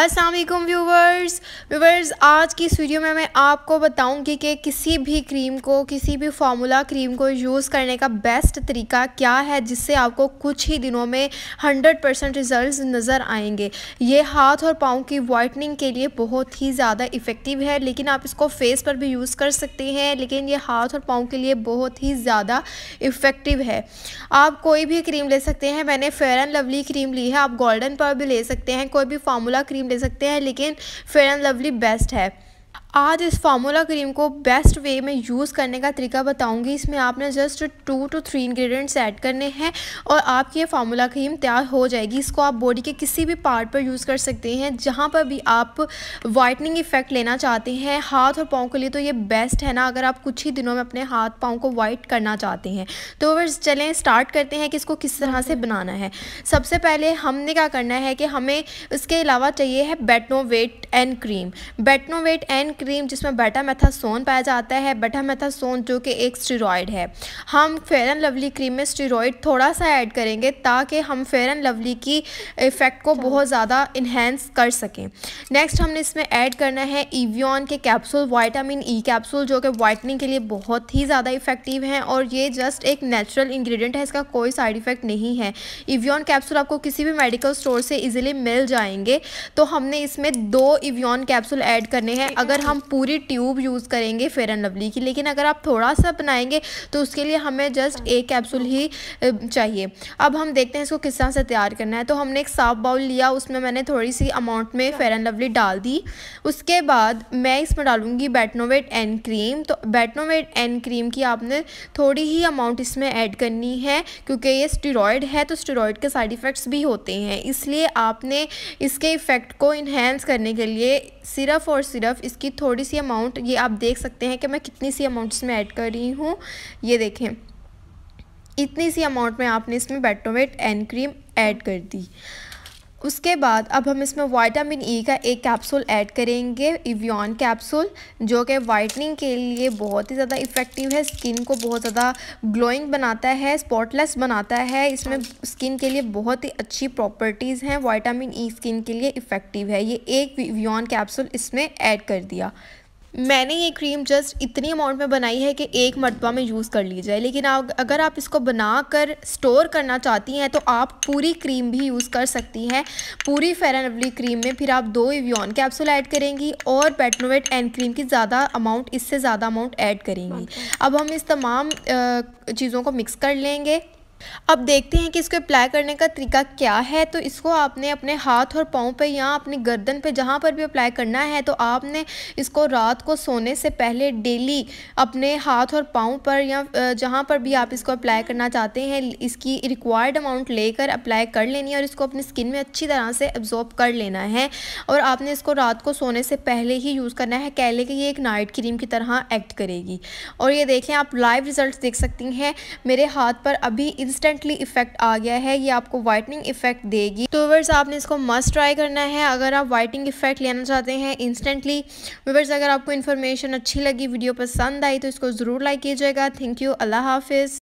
Aslam viewers viewers आज की इस वीडियो में मैं आपको बताऊंगी कि किसी भी क्रीम को किसी भी फार्मूला क्रीम को यूज़ करने का बेस्ट तरीका क्या है जिससे आपको कुछ ही दिनों में 100 परसेंट रिज़ल्ट नज़र आएंगे ये हाथ और पाँव की वाइटनिंग के लिए बहुत ही ज़्यादा इफ़ेक्टिव है लेकिन आप इसको फेस पर भी यूज़ कर सकते हैं लेकिन ये हाथ और पाँव के लिए बहुत ही ज़्यादा इफ़ेक्टिव है आप कोई भी क्रीम ले सकते हैं मैंने फेयर एंड लवली क्रीम ली है आप गोल्डन पर भी ले सकते हैं कोई भी फार्मूला क्रीम क्रीम ले सकते हैं लेकिन फेयर एंड लवली बेस्ट है आज इस फार्मूला क्रीम को बेस्ट वे में यूज़ करने का तरीका बताऊंगी इसमें आपने just two two three ingredients add करने हैं और आपकी ये फार्मूला क्रीम तैयार हो जाएगी इसको आप बॉडी के किसी भी पार्ट पर यूज़ कर सकते हैं जहाँ पर भी आप वाइटनिंग इफ़ेक्ट लेना चाहते हैं हाथ और पाँव के लिए तो ये बेस्ट है ना अगर आप कुछ ही दिनों में अपने हाथ पाँव को वाइट करना चाहते हैं तो चलें स्टार्ट करते हैं कि इसको किस तरह से बनाना है सबसे पहले हमने क्या करना है कि हमें इसके अलावा चाहिए है Betnovate and cream Betnovate and cream जिसमें सोन पाया जाता है सोन जो कि एक स्टीरोड है हम फेयर एंड लवली क्रीम में स्टीरोड थोड़ा सा ऐड करेंगे ताकि हम फेयर एंड लवली की इफ़ेक्ट को बहुत ज़्यादा इन्हेंस कर सकें नेक्स्ट हमने इसमें ऐड करना है ईवियन के कैप्सूल वाइटामिन ई कैप्सूल जो कि वाइटनिंग के लिए बहुत ही ज़्यादा इफेक्टिव हैं और ये जस्ट एक नेचुरल इंग्रेडिएंट है इसका कोई साइड इफ़ेक्ट नहीं है इवियन कैप्सूल आपको किसी भी मेडिकल स्टोर से इजीली मिल जाएंगे तो हमने इसमें दो इवियन कैप्सूल ऐड करने हैं अगर हम हम पूरी ट्यूब यूज़ करेंगे फेयर एंड लवली की लेकिन अगर आप थोड़ा सा बनाएंगे तो उसके लिए हमें जस्ट एक कैप्सूल ही चाहिए अब हम देखते हैं इसको किस तरह से तैयार करना है तो हमने एक साफ बाउल लिया उसमें मैंने थोड़ी सी अमाउंट में फेयर एंड लवली डाल दी उसके बाद मैं इसमें डालूँगी बैटनोवेट एंड क्रीम तो बैटनोवेट एंड क्रीम की आपने थोड़ी ही अमाउंट इसमें ऐड करनी है क्योंकि ये स्टेरॉयड है तो स्टेरॉयड के साइड इफ़ेक्ट्स भी होते हैं इसलिए आपने इसके इफ़ेक्ट को इन्हेंस करने के लिए सिर्फ़ और सिर्फ इसकी थोड़ी सी अमाउंट ये आप देख सकते हैं कि मैं कितनी सी अमाउंट इसमें ऐड कर रही हूँ ये देखें इतनी सी अमाउंट में आपने इसमें बैटोमेट एंड क्रीम ऐड कर दी उसके बाद अब हम इसमें वाइटामिन ई e का एक कैप्सूल ऐड करेंगे इवियन कैप्सूल जो कि वाइटनिंग के लिए बहुत ही ज़्यादा इफ़ेक्टिव है स्किन को बहुत ज़्यादा ग्लोइंग बनाता है स्पॉटलेस बनाता है इसमें स्किन के लिए बहुत ही अच्छी प्रॉपर्टीज़ हैं वाइटामिन ई स्किन के लिए इफ़ेक्टिव है ये एक इवियन कैप्सूल इसमें ऐड कर दिया मैंने ये क्रीम जस्ट इतनी अमाउंट में बनाई है कि एक मरतबा में यूज़ कर ली जाए लेकिन आप अगर आप इसको बना कर स्टोर करना चाहती हैं तो आप पूरी क्रीम भी यूज़ कर सकती हैं पूरी फेर एंड क्रीम में फिर आप दो इवियन कैप्सूल ऐड करेंगी और पेटनोवेट एंड क्रीम की ज़्यादा अमाउंट इससे ज़्यादा अमाउंट ऐड करेंगी अब हम इस तमाम चीज़ों को मिक्स कर लेंगे अब देखते हैं कि इसको अप्लाई करने का तरीका क्या है तो इसको आपने अपने हाथ और पाँव पे या अपनी गर्दन पे जहाँ पर भी अप्लाई करना है तो आपने इसको रात को सोने से पहले डेली अपने हाथ और पाँव पर या जहाँ पर भी आप इसको अप्लाई करना चाहते हैं इसकी रिक्वायर्ड अमाउंट लेकर अप्लाई कर लेनी है और इसको अपनी स्किन में अच्छी तरह से एब्जॉर्ब कर लेना है और आपने इसको रात को सोने से पहले ही यूज़ करना है कह लें कि ये एक नाइट क्रीम की तरह एक्ट करेगी और ये देखें आप लाइव रिज़ल्ट देख सकती हैं मेरे हाथ पर अभी इस इंस्टेंटली इफेक्ट आ गया है ये आपको वाइटनिंग इफेक्ट देगी तो वीवर्स आपने इसको मस्ट ट्राई करना है अगर आप वाइटनिंग इफेक्ट लेना चाहते हैं इंस्टेंटली वीवर्स अगर आपको इन्फॉर्मेशन अच्छी लगी वीडियो पसंद आई तो इसको ज़रूर लाइक कीजिएगा थैंक यू अल्लाह हाफिज़